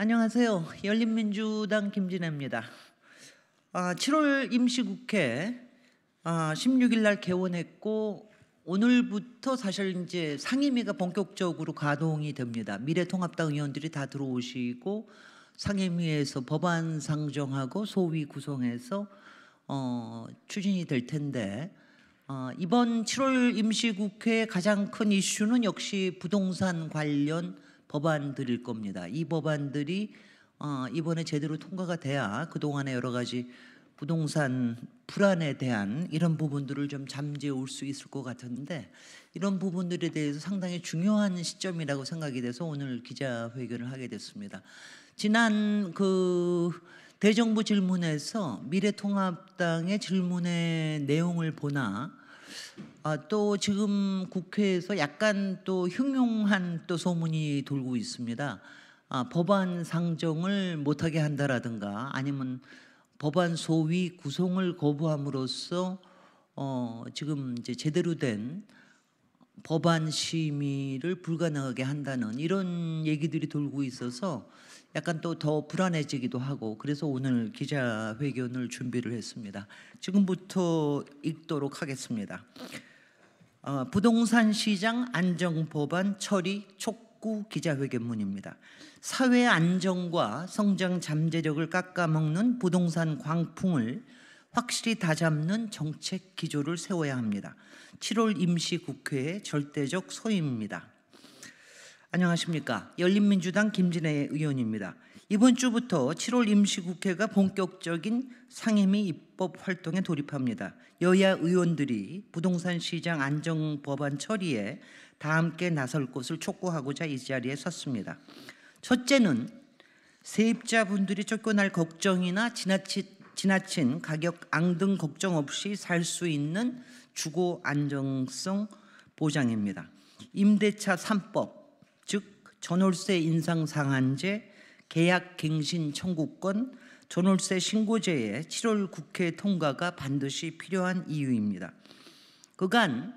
안녕하세요. 열린민주당 김진애입니다. 아, 7월 임시국회 아, 16일 날 개원했고 오늘부터 사실 이제 상임위가 본격적으로 가동이 됩니다. 미래통합당 의원들이 다 들어오시고 상임위에서 법안 상정하고 소위 구성해서 어, 추진이 될 텐데 어, 이번 7월 임시국회의 가장 큰 이슈는 역시 부동산 관련 법안들일 겁니다. 이 법안들이 어, 이번에 제대로 통과가 돼야 그동안의 여러 가지 부동산 불안에 대한 이런 부분들을 좀 잠재울 수 있을 것같았데 이런 부분들에 대해서 상당히 중요한 시점이라고 생각이 돼서 오늘 기자회견을 하게 됐습니다. 지난 그 대정부 질문에서 미래통합당의 질문의 내용을 보나 아, 또 지금 국회에서 약간 또 흉흉한 또 소문이 돌고 있습니다. 아, 법안 상정을 못하게 한다라든가 아니면 법안 소위 구성을 거부함으로써 어, 지금 이제 제대로 된 법안 심의를 불가능하게 한다는 이런 얘기들이 돌고 있어서 약간 또 더 불안해지기도 하고 그래서 오늘 기자회견을 준비를 했습니다. 지금부터 읽도록 하겠습니다. 어, 부동산 시장 안정 법안 처리 촉구 기자회견문입니다. 사회 안정과 성장 잠재력을 깎아먹는 부동산 광풍을 확실히 다잡는 정책 기조를 세워야 합니다. 7월 임시 국회의 절대적 소임입니다. 안녕하십니까. 열린민주당 김진애 의원입니다. 이번 주부터 7월 임시국회가 본격적인 상임위 입법 활동에 돌입합니다. 여야 의원들이 부동산 시장 안정 법안 처리에 다 함께 나설 것을 촉구하고자 이 자리에 섰습니다. 첫째는 세입자분들이 쫓겨날 걱정이나 지나치, 지나친 가격 앙등 걱정 없이 살 수 있는 주거 안정성 보장입니다. 임대차 3법 즉 전월세 인상 상한제, 계약 갱신 청구권, 전월세 신고제의 7월 국회 통과가 반드시 필요한 이유입니다. 그간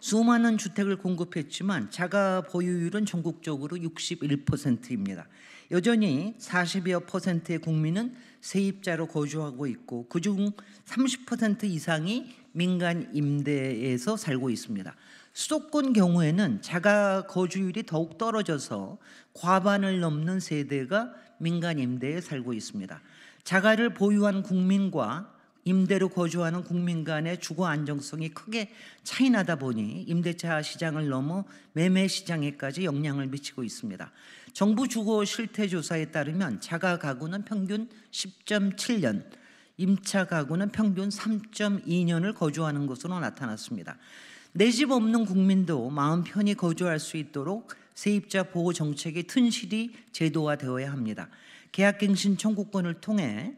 수많은 주택을 공급했지만 자가 보유율은 전국적으로 61%입니다. 여전히 40여 퍼센트의 국민은 세입자로 거주하고 있고 그중 30% 이상이 민간 임대에서 살고 있습니다. 수도권 경우에는 자가 거주율이 더욱 떨어져서 과반을 넘는 세대가 민간 임대에 살고 있습니다. 자가를 보유한 국민과 임대로 거주하는 국민 간의 주거 안정성이 크게 차이나다 보니 임대차 시장을 넘어 매매 시장에까지 영향을 미치고 있습니다. 정부 주거 실태 조사에 따르면 자가 가구는 평균 10.7년, 임차 가구는 평균 3.2년을 거주하는 것으로 나타났습니다. 내집 없는 국민도 마음 편히 거주할 수 있도록 세입자 보호 정책이 튼실히 제도화되어야 합니다. 계약갱신 청구권을 통해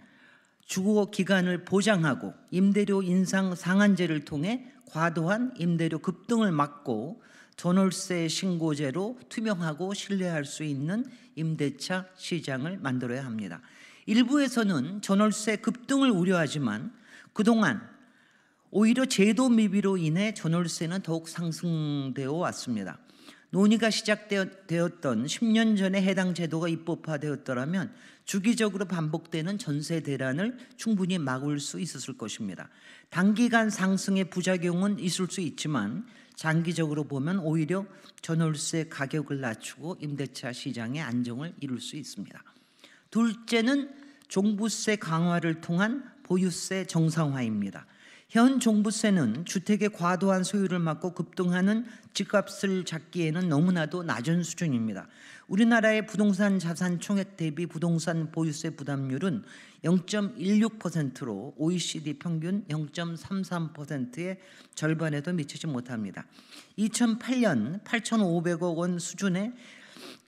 주거 기간을 보장하고 임대료 인상 상한제를 통해 과도한 임대료 급등을 막고 전월세 신고제로 투명하고 신뢰할 수 있는 임대차 시장을 만들어야 합니다. 일부에서는 전월세 급등을 우려하지만 그동안 오히려 제도 미비로 인해 전월세는 더욱 상승되어 왔습니다. 논의가 시작되었던 10년 전에 해당 제도가 입법화되었더라면 주기적으로 반복되는 전세 대란을 충분히 막을 수 있었을 것입니다. 단기간 상승의 부작용은 있을 수 있지만 장기적으로 보면 오히려 전월세 가격을 낮추고 임대차 시장의 안정을 이룰 수 있습니다. 둘째는 종부세 강화를 통한 보유세 정상화입니다. 현 종부세는 주택의 과도한 소유를 막고 급등하는 집값을 잡기에는 너무나도 낮은 수준입니다. 우리나라의 부동산 자산 총액 대비 부동산 보유세 부담률은 0.16%로 OECD 평균 0.33%의 절반에도 미치지 못합니다. 2008년 8,500억 원 수준의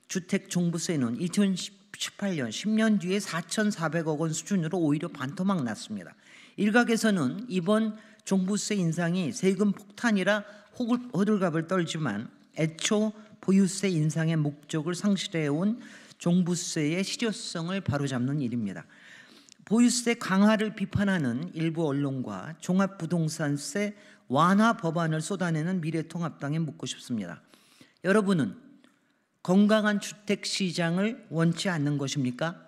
주택 종부세는 2018년 10년 뒤에 4,400억 원 수준으로 오히려 반토막 났습니다. 일각에서는 이번 종부세 인상이 세금 폭탄이라 호들갑을 떨지만 애초 보유세 인상의 목적을 상실해온 종부세의 실효성을 바로잡는 일입니다. 보유세 강화를 비판하는 일부 언론과 종합부동산세 완화 법안을 쏟아내는 미래통합당에 묻고 싶습니다. 여러분은 건강한 주택 시장을 원치 않는 것입니까?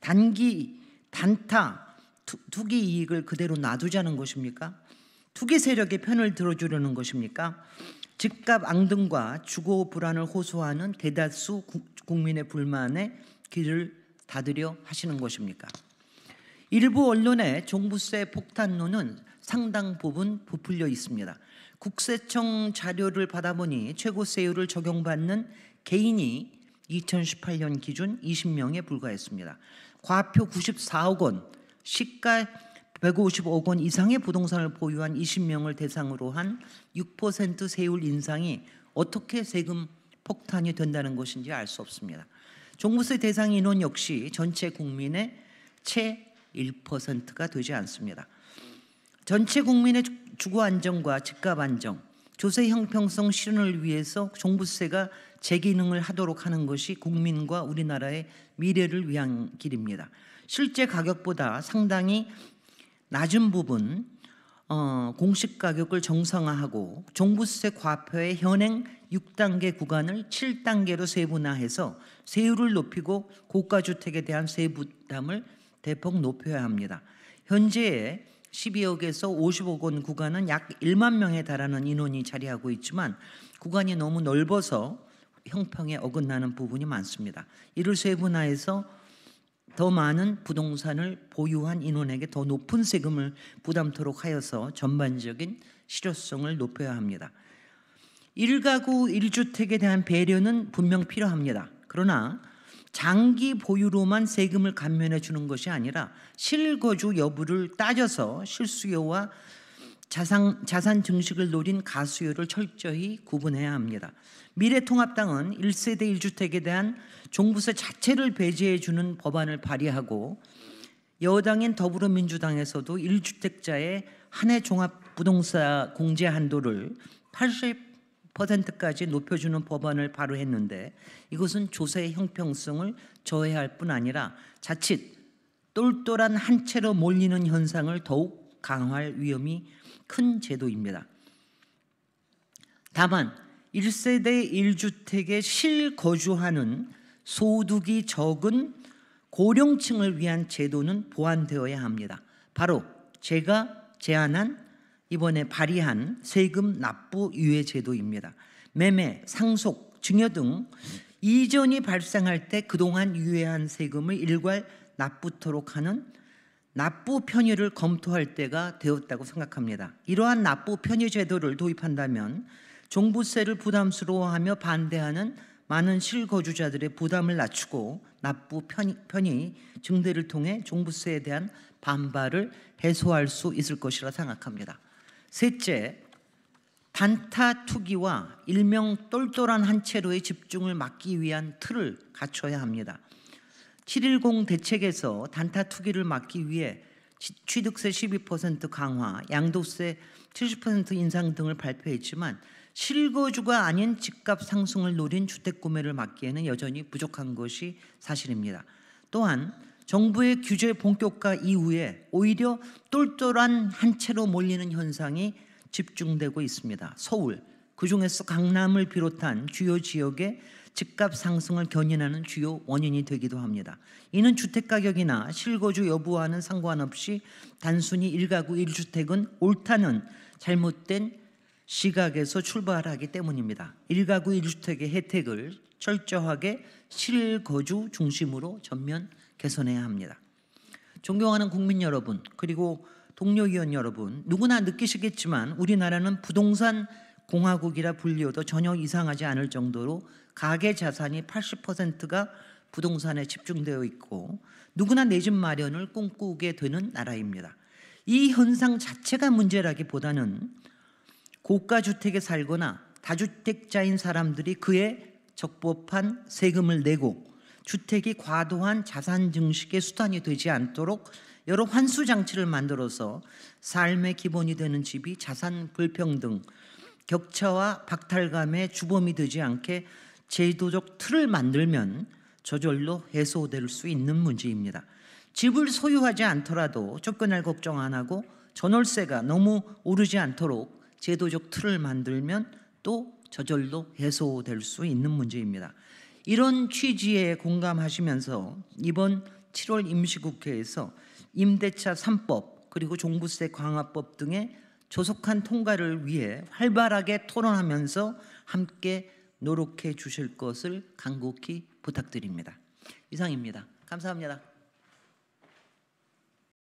단기 단타 투, 기 이익을 그대로 놔두자는 것입니까? 투기 세력의 편을 들어주려는 것입니까? 집값 앙등과 주거 불안을 호소하는 대다수 국민의 불만에 귀를 닫으려 하시는 것입니까? 일부 언론의 종부세 폭탄론은 상당 부분 부풀려 있습니다. 국세청 자료를 받아보니 최고세율을 적용받는 개인이 2018년 기준 20명에 불과했습니다. 과표 94억 원, 시가 155억 원 이상의 부동산을 보유한 20명을 대상으로 한 6% 세율 인상이 어떻게 세금 폭탄이 된다는 것인지 알 수 없습니다. 종부세 대상 인원 역시 전체 국민의 채 1%가 되지 않습니다. 전체 국민의 주거 안정과 집값 안정, 조세 형평성 실현을 위해서 종부세가 재기능을 하도록 하는 것이 국민과 우리나라의 미래를 위한 길입니다. 실제 가격보다 상당히 낮은 부분 어, 공식 가격을 정상화하고 종부세 과표의 현행 6단계 구간을 7단계로 세분화해서 세율을 높이고 고가 주택에 대한 세 부담을 대폭 높여야 합니다. 현재의 12억에서 50억 원 구간은 약 1만 명에 달하는 인원이 자리하고 있지만 구간이 너무 넓어서 형평에 어긋나는 부분이 많습니다. 이를 세분화해서 더 많은 부동산을 보유한 인원에게 더 높은 세금을 부담토록 하여서 전반적인 실효성을 높여야 합니다. 1가구 1주택에 대한 배려는 분명 필요합니다. 그러나 장기 보유로만 세금을 감면해 주는 것이 아니라 실거주 여부를 따져서 실수요와 자산, 자산 증식을 노린 가수요를 철저히 구분해야 합니다. 미래통합당은 1세대 1주택에 대한 종부세 자체를 배제해 주는 법안을 발의하고 여당인 더불어민주당에서도 1주택자의 한해 종합 부동산 공제 한도를 80%까지 높여주는 법안을 발의했는데 이것은 조세의 형평성을 저해할 뿐 아니라 자칫 똘똘한 한 채로 몰리는 현상을 더욱 강화할 위험이 큰 제도입니다. 다만 1세대 1주택에 실거주하는 소득이 적은 고령층을 위한 제도는 보완되어야 합니다. 바로 제가 제안한 이번에 발의한 세금 납부 유예 제도입니다. 매매, 상속, 증여 등 이전이 발생할 때 그동안 유예한 세금을 일괄 납부토록 하는 납부 편의를 검토할 때가 되었다고 생각합니다. 이러한 납부 편의 제도를 도입한다면 종부세를 부담스러워하며 반대하는 많은 실거주자들의 부담을 낮추고 납부 편의, 편의 증대를 통해 종부세에 대한 반발을 해소할 수 있을 것이라 생각합니다. 셋째, 단타 투기와 일명 똘똘한 한 채로의 집중을 막기 위한 틀을 갖춰야 합니다. 710 대책에서 단타 투기를 막기 위해 취득세 12% 강화, 양도세 70% 인상 등을 발표했지만 실거주가 아닌 집값 상승을 노린 주택 구매를 막기에는 여전히 부족한 것이 사실입니다. 또한 정부의 규제 본격화 이후에 오히려 똘똘한 한 채로 몰리는 현상이 집중되고 있습니다. 서울, 그중에서 강남을 비롯한 주요 지역의 집값 상승을 견인하는 주요 원인이 되기도 합니다. 이는 주택가격이나 실거주 여부와는 상관없이 단순히 1가구 1주택은 옳다는 잘못된 시각에서 출발하기 때문입니다. 1가구 1주택의 혜택을 철저하게 실거주 중심으로 전면 개선해야 합니다. 존경하는 국민 여러분, 그리고 동료 의원 여러분, 누구나 느끼시겠지만 우리나라는 부동산 공화국이라 불리워도 전혀 이상하지 않을 정도로 가계 자산이 80%가 부동산에 집중되어 있고 누구나 내 집 마련을 꿈꾸게 되는 나라입니다. 이 현상 자체가 문제라기보다는 고가 주택에 살거나 다주택자인 사람들이 그에 적법한 세금을 내고 주택이 과도한 자산 증식의 수단이 되지 않도록 여러 환수 장치를 만들어서 삶의 기본이 되는 집이 자산 불평등, 격차와 박탈감의 주범이 되지 않게 제도적 틀을 만들면 저절로 해소될 수 있는 문제입니다. 집을 소유하지 않더라도 쫓겨날 걱정 안 하고 전월세가 너무 오르지 않도록 제도적 틀을 만들면 또 저절로 해소될 수 있는 문제입니다. 이런 취지에 공감하시면서 이번 7월 임시국회에서 임대차 3법 그리고 종부세 강화법 등의 조속한 통과를 위해 활발하게 토론하면서 함께 노력해 주실 것을 간곡히 부탁드립니다. 이상입니다. 감사합니다.